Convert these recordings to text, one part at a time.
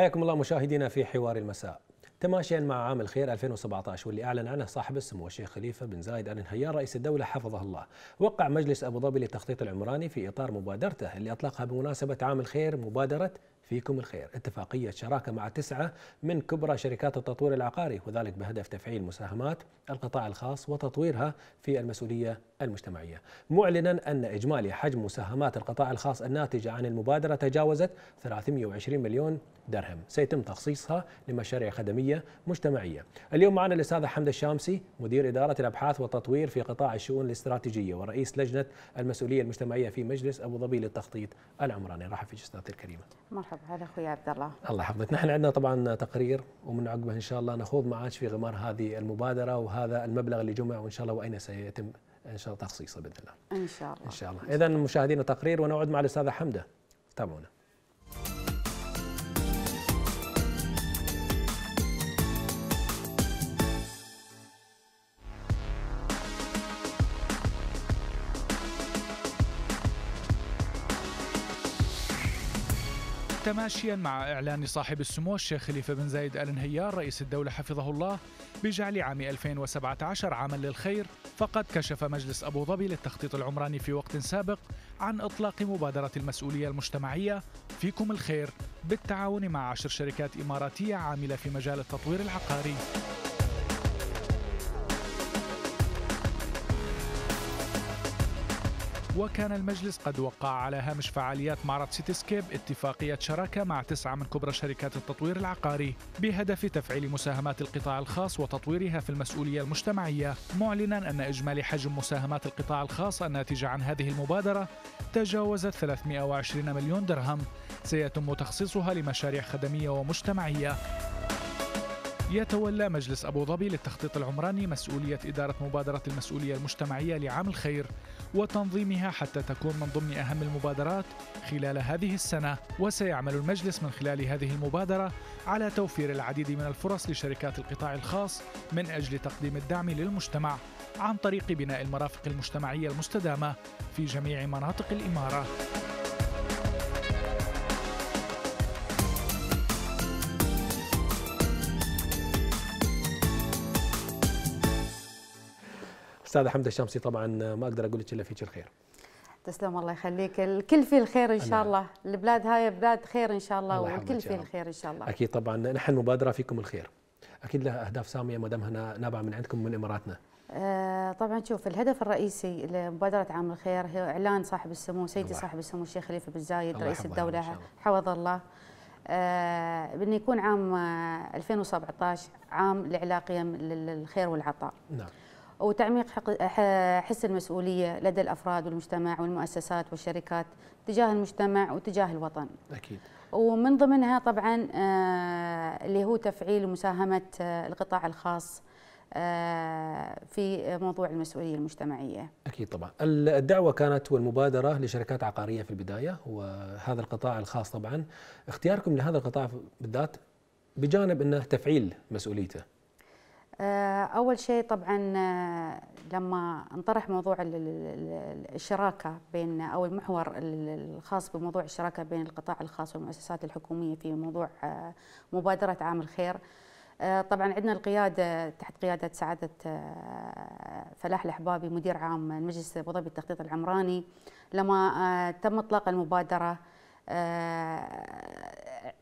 حياكم الله مشاهدينا في حوار المساء تماشيا مع عام الخير 2017 واللي اعلن عنه صاحب السمو الشيخ خليفه بن زايد ال نهيان رئيس الدوله حفظه الله، وقع مجلس ابو ظبي للتخطيط العمراني في اطار مبادرته اللي اطلقها بمناسبه عام الخير مبادره فيكم الخير اتفاقية شراكة مع تسعة من كبرى شركات التطوير العقاري وذلك بهدف تفعيل مساهمات القطاع الخاص وتطويرها في المسؤولية المجتمعية معلنا أن إجمالي حجم مساهمات القطاع الخاص الناتجة عن المبادرة تجاوزت 320 مليون درهم سيتم تخصيصها لمشاريع خدمية مجتمعية اليوم معنا الأستاذ حمد الشامسي مدير إدارة الأبحاث والتطوير في قطاع الشؤون الاستراتيجية ورئيس لجنة المسؤولية المجتمعية في مجلس أبو ظبي للتخطيط العمراني رحب فيك أستاذتي الكريمة مرحبا هذا اخوي عبد الله الله يحفظك، نحن عندنا طبعا تقرير ومن عقبه ان شاء الله نخوض معاش في غمار هذه المبادره وهذا المبلغ اللي جمع وان شاء الله واين سيتم ان شاء الله تخصيصه باذن الله. ان شاء الله. ان شاء الله، اذا مشاهدينا تقرير ونعود مع الاستاذه حمده تابعونا. متماشيا مع إعلان صاحب السمو الشيخ خليفة بن زايد آل نهيان رئيس الدولة حفظه الله بجعل عام 2017 عاما للخير فقد كشف مجلس أبو ظبي للتخطيط العمراني في وقت سابق عن إطلاق مبادرة المسؤولية المجتمعية فيكم الخير بالتعاون مع عشر شركات إماراتية عاملة في مجال التطوير العقاري وكان المجلس قد وقع على هامش فعاليات معرض سيتيسكيب اتفاقية شراكة مع تسعة من كبرى شركات التطوير العقاري بهدف تفعيل مساهمات القطاع الخاص وتطويرها في المسؤولية المجتمعية معلنا أن إجمالي حجم مساهمات القطاع الخاص الناتجة عن هذه المبادرة تجاوزت 320 مليون درهم سيتم تخصيصها لمشاريع خدمية ومجتمعية يتولى مجلس أبو ظبي للتخطيط العمراني مسؤولية إدارة مبادرة المسؤولية المجتمعية لعام الخير وتنظيمها حتى تكون من ضمن أهم المبادرات خلال هذه السنة وسيعمل المجلس من خلال هذه المبادرة على توفير العديد من الفرص لشركات القطاع الخاص من أجل تقديم الدعم للمجتمع عن طريق بناء المرافق المجتمعية المستدامة في جميع مناطق الإمارة استاذه حمده الشمسي طبعا ما اقدر اقول لك الا فيك الخير تسلم الله يخليك الكل فيه الخير ان شاء الله البلاد هاي بلاد خير ان شاء الله, الله والكل فيه الخير ان شاء الله اكيد طبعا نحن مبادره فيكم الخير اكيد لها اهداف ساميه ما دامها نابعه من عندكم من اماراتنا آه، طبعا شوف الهدف الرئيسي لمبادره عام الخير هي اعلان صاحب السمو سيدي صاحب السمو الشيخ خليفه بن زايد رئيس الدوله حفظ الله بانه بأن يكون عام 2017 آه، عام لإعلاء قيم للخير والعطاء نعم وتعميق حس المسؤوليه لدى الافراد والمجتمع والمؤسسات والشركات تجاه المجتمع وتجاه الوطن. اكيد. ومن ضمنها طبعا آه، اللي هو تفعيل مساهمه آه، القطاع الخاص آه، في موضوع المسؤوليه المجتمعيه. اكيد طبعا، الدعوه كانت والمبادره لشركات عقاريه في البدايه وهذا القطاع الخاص طبعا، اختياركم لهذا القطاع بالذات بجانب انه تفعيل مسؤوليته. آه، أول شيء طبعا آه، لما انطرح موضوع الشراكة بين أو المحور الخاص بموضوع الشراكة بين القطاع الخاص والمؤسسات الحكومية في موضوع آه، مبادرة عام الخير طبعا عندنا القيادة تحت قيادة سعادة فلاح الاحبابي مدير عام مجلس أبو ظبي التخطيط العمراني لما تم إطلاق المبادرة آه،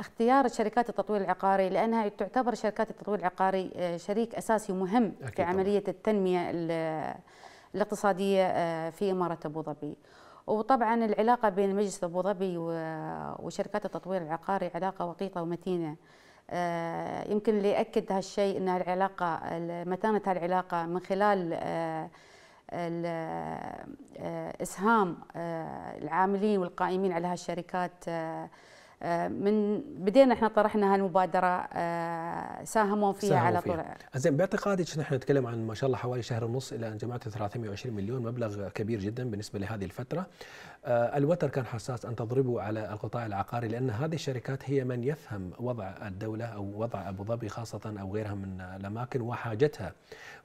اختيار شركات التطوير العقاري لانها تعتبر شركات التطوير العقاري آه، شريك اساسي مهم في طبعا. عمليه التنميه الاقتصاديه آه، في اماره ابو ظبي. وطبعا العلاقه بين مجلس ابو ظبي وشركات التطوير العقاري علاقه وقيطه ومتينه. يمكن اللي ياكد هالشيء ان العلاقه متانه هالعلاقه من خلال آه، اسهام آه، العاملين والقائمين على هالشركات آه، من بدينا احنا طرحنا هالمبادره آه، ساهموا فيها ساهموا على طول زين باعتقادك نحن نتكلم عن ما شاء الله حوالي شهر ونص الى ان جمعتوا 320 مليون مبلغ كبير جدا بالنسبه لهذه الفتره آه، الوتر كان حساس ان تضربوا على القطاع العقاري لان هذه الشركات هي من يفهم وضع الدوله او وضع ابو ظبي خاصه او غيرها من الاماكن وحاجتها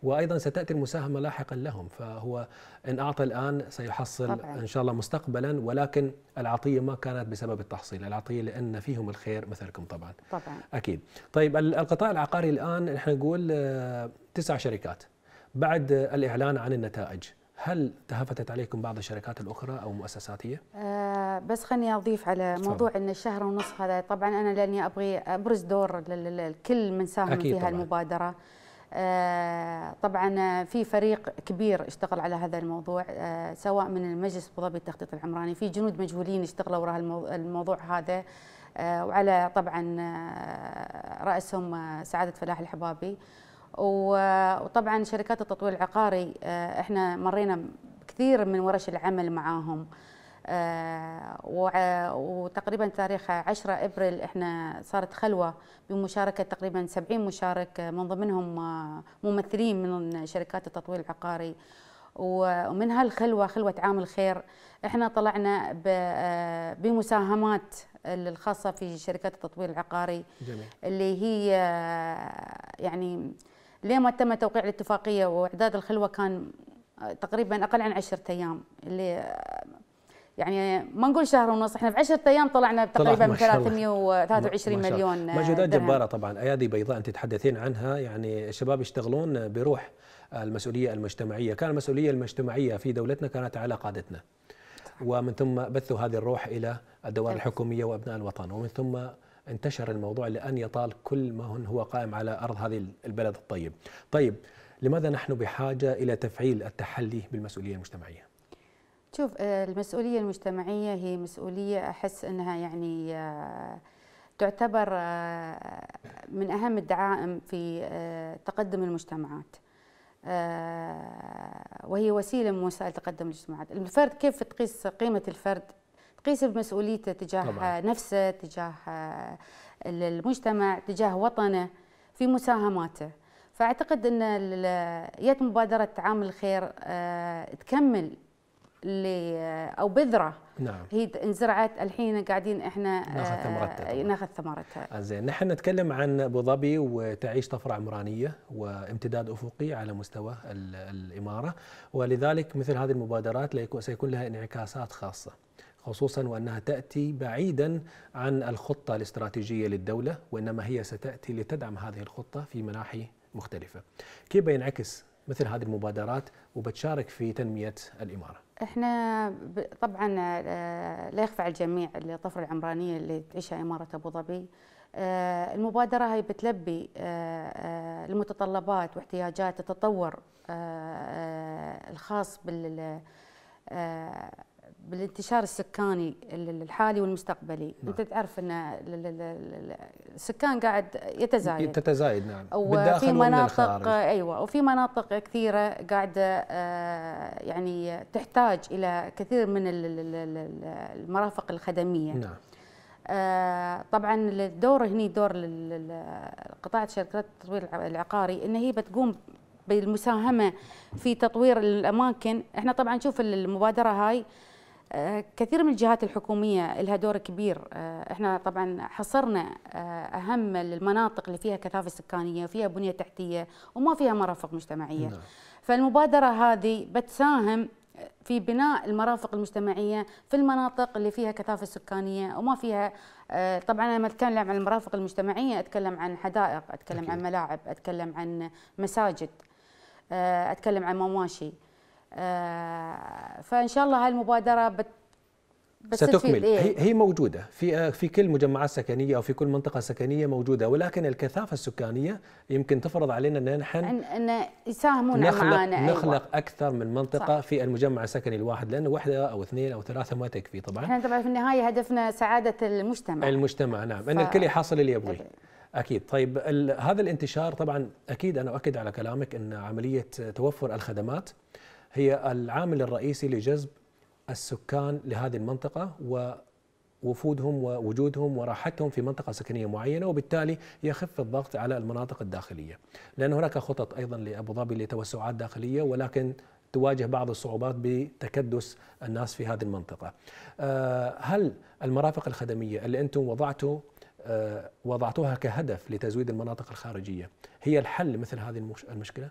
وايضا ستاتي المساهمه لاحقا لهم فهو ان اعطى الان سيحصل طبعا. ان شاء الله مستقبلا ولكن العطيه ما كانت بسبب التحصيل العطيه لان فيهم الخير مثلكم طبعا طبعا اكيد طيب القطاع العقاري الان نحن نقول آه، تسع شركات بعد آه، الاعلان عن النتائج هل تهافتت عليكم بعض الشركات الاخرى او مؤسساتيه؟ آه بس خليني اضيف على موضوع ان الشهر ونص هذا طبعا انا لاني ابغي ابرز دور لكل من ساهم في هالمبادره آه، طبعا في فريق كبير اشتغل على هذا الموضوع آه، سواء من المجلس الابو التخطيط العمراني في جنود مجهولين اشتغلوا وراء الموضوع هذا آه، وعلى طبعا راسهم سعاده فلاح الحبابي وطبعا شركات التطوير العقاري احنا مرينا كثير من ورش العمل معاهم آه، وتقريبا تاريخ 10 ابريل احنا صارت خلوه بمشاركه تقريبا 70 مشارك آه، من ضمنهم آه، ممثلين من شركات التطوير العقاري ومن هالخلوه خلوه عام الخير احنا طلعنا بمساهمات الخاصه في شركات التطوير العقاري جميل. اللي هي يعني لما تم توقيع الاتفاقيه واعداد الخلوه كان تقريبا اقل عن 10 ايام اللي يعني ما نقول شهر ونص احنا في 10 ايام طلعنا تقريبا 323 مليون مجهودات جباره طبعا ايادي بيضاء انت تتحدثين عنها يعني الشباب يشتغلون بروح المسؤوليه المجتمعيه كان المسؤوليه المجتمعيه في دولتنا كانت على قادتنا ومن ثم بثوا هذه الروح الى الدوائر طيب. الحكوميه وابناء الوطن ومن ثم انتشر الموضوع لان يطال كل ما هو قائم على ارض هذه البلد الطيب طيب لماذا نحن بحاجه الى تفعيل التحلي بالمسؤوليه المجتمعيه شوف آه، المسؤولية المجتمعية هي مسؤولية أحس أنها يعني آه، تعتبر آه، من أهم الدعائم في تقدم المجتمعات وهي وسيلة من وسائل تقدم المجتمعات الفرد كيف تقيس قيمة الفرد تقيس بمسؤوليته تجاه طبعا. نفسه تجاه المجتمع تجاه وطنه في مساهماته فأعتقد أن يد مبادرة تعامل الخير تكمل او بذره نعم هي انزرعت الحين قاعدين احنا ناخذ آه، ثمرتها ناخذ ثمرتها زين نحن نتكلم عن ابو ظبي وتعيش طفره عمرانيه وامتداد افقي على مستوى الاماره ولذلك مثل هذه المبادرات سيكون لها انعكاسات خاصه خصوصا وانها تاتي بعيدا عن الخطه الاستراتيجيه للدوله وانما هي ستاتي لتدعم هذه الخطه في مناحي مختلفه. كيف بينعكس مثل هذه المبادرات وبتشارك في تنميه الاماره؟ احنا طبعا آه، لا يخفى على الجميع الطفره العمرانيه اللي تعيشها اماره ابو ظبي آه، المبادره هي بتلبي آه، المتطلبات واحتياجات التطور الخاص بال بالانتشار السكاني الحالي والمستقبلي نعم. انت تعرف ان السكان قاعد يتزايد تتزايد نعم وفي مناطق ايوه وفي مناطق كثيره قاعده آه، يعني تحتاج الى كثير من المرافق الخدميه نعم آه، طبعا الدور هني دور قطاع شركات التطوير العقاري ان هي بتقوم بالمساهمه في تطوير الاماكن احنا طبعا نشوف المبادره هاي كثير من الجهات الحكومية لها دور كبير آه، احنا طبعا حصرنا آه، أهم المناطق اللي فيها كثافة سكانية وفيها بنية تحتية وما فيها مرافق مجتمعية نعم. فالمبادرة هذه بتساهم في بناء المرافق المجتمعية في المناطق اللي فيها كثافة سكانية وما فيها آه، طبعا لما أتكلم عن المرافق المجتمعية أتكلم عن حدائق أتكلم أكيد. عن ملاعب أتكلم عن مساجد أتكلم عن مواشي آه، فان شاء الله المبادره بت ستكمل إيه؟ هي موجوده في آه، في كل مجمعات سكنيه او في كل منطقه سكنيه موجوده ولكن الكثافه السكانيه يمكن تفرض علينا ان نحن ان, أن يساهمون نخلق معنا أيوة. نخلق أيوة. اكثر من منطقه صح. في المجمع السكني الواحد لانه واحده او اثنين او ثلاثه ما تكفي طبعا احنا طبعا في النهايه هدفنا سعاده المجتمع المجتمع نعم ف... ان الكل يحصل اللي يبغيه إيه. اكيد طيب هذا الانتشار طبعا اكيد انا اؤكد على كلامك ان عمليه توفر الخدمات هي العامل الرئيسي لجذب السكان لهذه المنطقة ووفودهم ووجودهم وراحتهم في منطقة سكنية معينة وبالتالي يخف الضغط على المناطق الداخلية لأن هناك خطط أيضا لأبو ظبي لتوسعات داخلية ولكن تواجه بعض الصعوبات بتكدس الناس في هذه المنطقة آه، هل المرافق الخدمية اللي أنتم وضعتوا آه، وضعتوها كهدف لتزويد المناطق الخارجية هي الحل مثل هذه المشكلة؟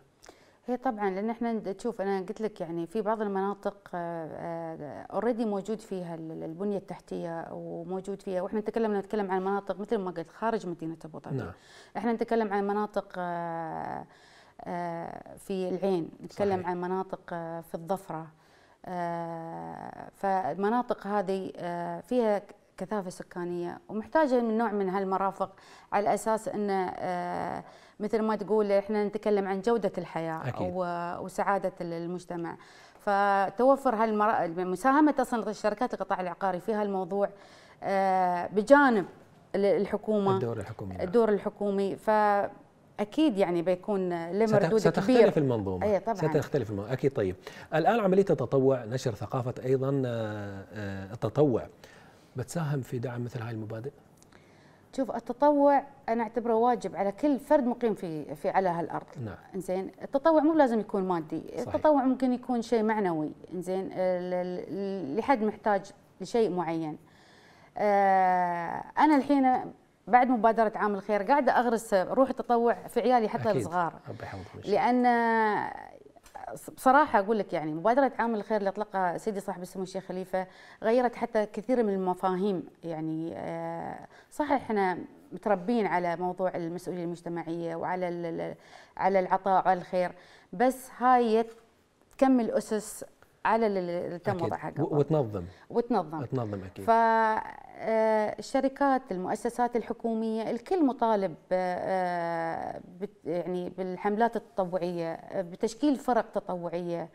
هي إيه، طبعا لان احنا تشوف انا قلت لك يعني في بعض المناطق اوريدي آه، آه، موجود فيها البنيه التحتيه وموجود فيها واحنا نتكلم نتكلم عن مناطق مثل ما قلت خارج مدينه ابو ظبي نعم. احنا نتكلم عن مناطق آه، في العين نتكلم صحيح. عن مناطق في الظفره فالمناطق هذه فيها كثافه سكانيه ومحتاجه من نوع من هالمرافق على اساس انه آه، مثل ما تقول احنا نتكلم عن جوده الحياه أكيد. وسعاده المجتمع فتوفر هالمساهمه مساهمه اصلا الشركات القطاع العقاري في هالموضوع آه، بجانب الحكومه الدور الحكومي الدور الحكومي ف اكيد يعني بيكون له مردود ستختلف كبير ستختلف المنظومه أي طبعا ستختلف المنظومه اكيد طيب الان عمليه التطوع نشر ثقافه ايضا آه، التطوع بتساهم في دعم مثل هاي المبادئ؟ شوف التطوع انا اعتبره واجب على كل فرد مقيم في في على هالارض نعم انزين التطوع مو لازم يكون مادي صحيح. التطوع ممكن يكون شيء معنوي انزين لحد محتاج لشيء معين آه، انا الحين بعد مبادرة عام الخير قاعدة أغرس روح التطوع في عيالي حتى أكيد. الصغار لأن بصراحة أقول لك يعني مبادرة عام الخير اللي أطلقها سيدي صاحب السمو الشيخ خليفة غيرت حتى كثير من المفاهيم يعني آه، صحيح إحنا متربين على موضوع المسؤولية المجتمعية وعلى على العطاء وعلى الخير بس هاي تكمل أسس على تم وضعها وتنظم وتنظم وتنظم أكيد آه، الشركات المؤسسات الحكوميه الكل مطالب آه، آه، يعني بالحملات التطوعيه بتشكيل فرق تطوعيه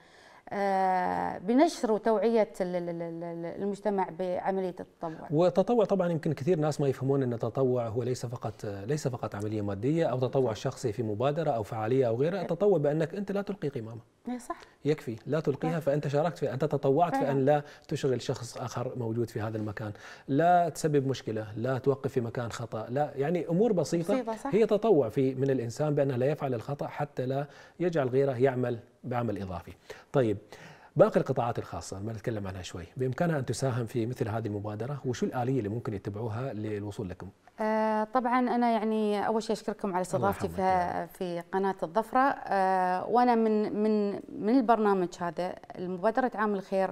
بنشر وتوعيه المجتمع بعمليه التطوع. والتطوع طبعا يمكن كثير ناس ما يفهمون ان التطوع هو ليس فقط ليس فقط عمليه ماديه او تطوع شخصي في مبادره او فعاليه او غيرها، التطوع بانك انت لا تلقي قمامه. إيه، صح يكفي لا تلقيها فانت شاركت في انت تطوعت في ان لا تشغل شخص اخر موجود في هذا المكان، لا تسبب مشكله، لا توقف في مكان خطا، لا يعني امور بسيطه, بسيطة صح؟ هي تطوع في من الانسان بانه لا يفعل الخطا حتى لا يجعل غيره يعمل بعمل اضافي. طيب باقي القطاعات الخاصة ما نتكلم عنها شوي بإمكانها أن تساهم في مثل هذه المبادرة وشو الآلية اللي ممكن يتبعوها للوصول لكم آه طبعا أنا يعني أول شيء أشكركم على استضافتي في, في قناة الظفرة آه وأنا من, من, من البرنامج هذا المبادرة عام الخير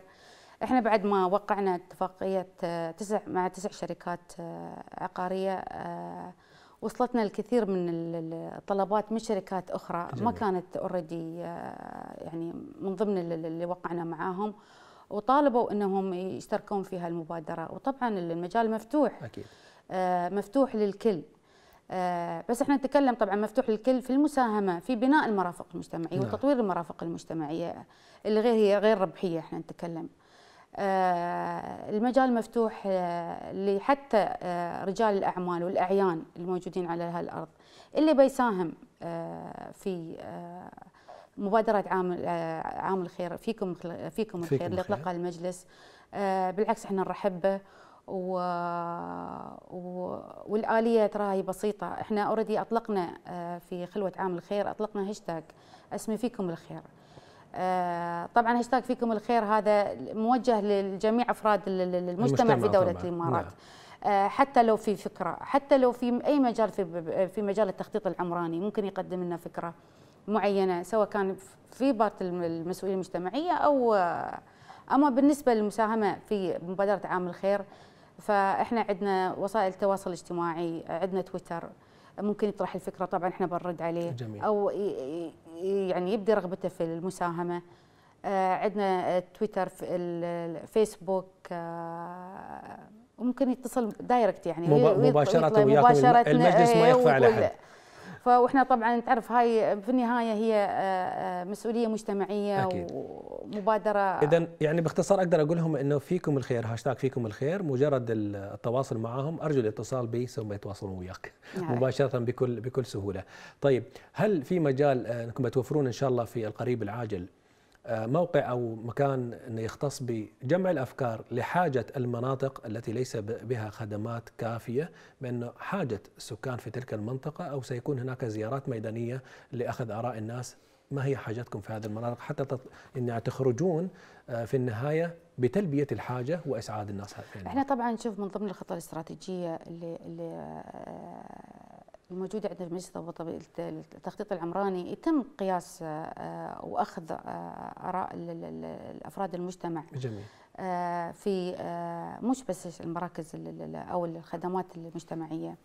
احنا بعد ما وقعنا اتفاقية آه، تسع مع تسع شركات آه، عقارية آه وصلتنا الكثير من الطلبات من شركات اخرى جميل. ما كانت اوريدي آه، يعني من ضمن اللي وقعنا معاهم وطالبوا انهم يشتركون في هالمبادره وطبعا المجال مفتوح اكيد آه، مفتوح للكل آه، بس احنا نتكلم طبعا مفتوح للكل في المساهمه في بناء المرافق المجتمعيه نعم. وتطوير المرافق المجتمعيه اللي غير هي غير ربحيه احنا نتكلم آه، المجال مفتوح آه، لحتى آه، رجال الأعمال والأعيان الموجودين على هالأرض اللي بيساهم في مبادرة عام عام الخير فيكم فيكم الخير اللي أطلقها المجلس بالعكس احنا نرحب به و... و... والآلية ترى هي بسيطة احنا اوريدي أطلقنا في خلوة عام الخير أطلقنا هاشتاج اسمي فيكم الخير آه، طبعا هاشتاج فيكم الخير هذا موجه لجميع افراد المجتمع, في دوله طبعا. الامارات نعم. آه، حتى لو في فكره حتى لو في اي مجال في في مجال التخطيط العمراني ممكن يقدم لنا فكره معينه سواء كان في بارت المسؤوليه المجتمعيه او آه، اما بالنسبه للمساهمه في مبادره عام الخير فاحنا عندنا وسائل التواصل الاجتماعي عندنا تويتر ممكن يطرح الفكره طبعا احنا بنرد عليه جميل. او يعني يبدي رغبته في المساهمه آه، عندنا تويتر في الفيسبوك وممكن آه، يتصل دايركت يعني مباشره مباشرة المجلس ما يخفى على احد أيوه، فاحنا طبعا تعرف هاي في النهايه هي آه، آه، مسؤوليه مجتمعيه أكيد. ومبادره اذا يعني باختصار اقدر اقول لهم انه فيكم الخير هاشتاج فيكم الخير مجرد التواصل معهم ارجو الاتصال بي ثم يتواصلون وياك نعم. مباشره بكل بكل سهوله طيب هل في مجال آه، انكم توفرون ان شاء الله في القريب العاجل آه، موقع او مكان يختص بجمع الافكار لحاجه المناطق التي ليس بها خدمات كافيه بانه حاجه السكان في تلك المنطقه او سيكون هناك زيارات ميدانيه لاخذ اراء الناس ما هي حاجتكم في هذه المناطق حتى تط... انها تخرجون آه، في النهايه بتلبيه الحاجه واسعاد الناس هذه احنا طبعا نشوف من ضمن الخطه الاستراتيجيه اللي, اللي آه، الموجودة عندنا في مجلس الضبط التخطيط العمراني يتم قياس آه، آه، وأخذ آه، آراء الأفراد المجتمع جميل. في مش بس المراكز أو الخدمات المجتمعية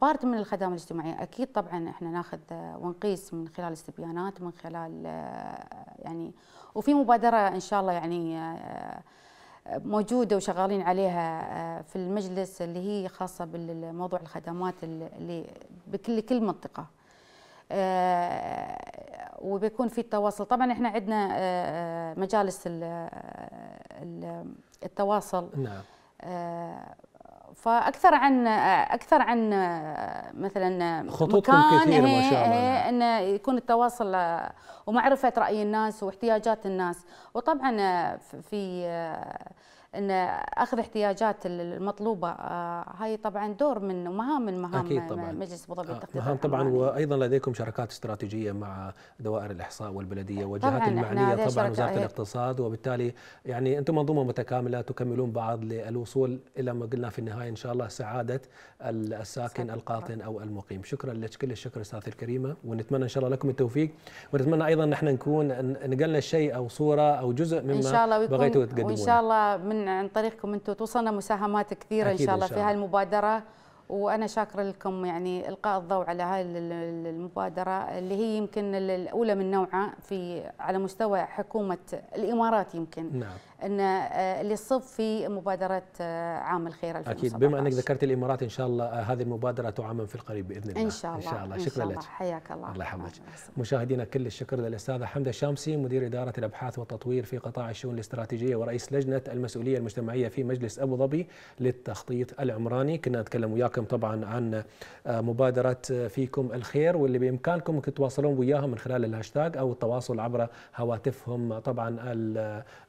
بارت من الخدمة الاجتماعية أكيد طبعا إحنا ناخذ ونقيس من خلال استبيانات من خلال يعني وفي مبادرة إن شاء الله يعني موجوده وشغالين عليها آه، في المجلس اللي هي خاصه بالموضوع الخدمات اللي بكل كل منطقه آه، وبيكون في التواصل طبعا احنا عندنا آه، مجالس التواصل نعم فاكثر عن اكثر عن مثلا خطوطكم كثير ما إيه، شاء الله إيه، نعم. انه يكون التواصل ومعرفه راي الناس واحتياجات الناس وطبعا في ان اخذ احتياجات المطلوبه آه، هاي طبعا دور من مهام من مهام أكيد طبعاً. مجلس ابو ظبي التخطيط مهام طبعا وايضا لديكم شراكات استراتيجيه مع دوائر الاحصاء والبلديه والجهات المعنيه طبعا وزاره إيه. الاقتصاد وبالتالي يعني انتم منظومه متكامله تكملون بعض للوصول الى ما قلنا في النهايه ان شاء الله سعاده الساكن القاطن او المقيم شكرا لك كل الشكر استاذه الكريمه ونتمنى ان شاء الله لكم التوفيق ونتمنى ايضا نحن نكون نقلنا شيء او صوره او جزء مما إن شاء الله بغيتوا تقدموه ان شاء الله من يكون عن طريقكم انتم توصلنا مساهمات كثيره ان شاء الله في هاي المبادره وانا شاكره لكم يعني القاء الضوء على هاي المبادره اللي هي يمكن الاولى من نوعها في على مستوى حكومه الامارات يمكن نعم. ان آه، اللي يصب في مبادره آه، عام الخير 2017 اكيد بما انك ذكرت الامارات ان شاء الله آه، هذه المبادره تعمم في القريب باذن الله ان شاء الله ان شاء الله شكرا لك حياك الله الله يحفظك مشاهدينا كل الشكر للاستاذه حمده الشامسي مدير اداره الابحاث والتطوير في قطاع الشؤون الاستراتيجيه ورئيس لجنه المسؤوليه المجتمعيه في مجلس ابو ظبي للتخطيط العمراني كنا نتكلم وياكم طبعا عن مبادره فيكم الخير واللي بامكانكم انكم تتواصلون وياهم من خلال الهاشتاج او التواصل عبر هواتفهم طبعا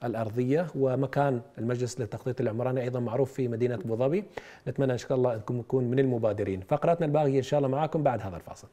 الارضيه ومكان المجلس للتخطيط العمراني ايضا معروف في مدينه ابو ظبي نتمنى ان شاء الله انكم نكون من المبادرين فقراتنا الباقيه ان شاء الله معاكم بعد هذا الفاصل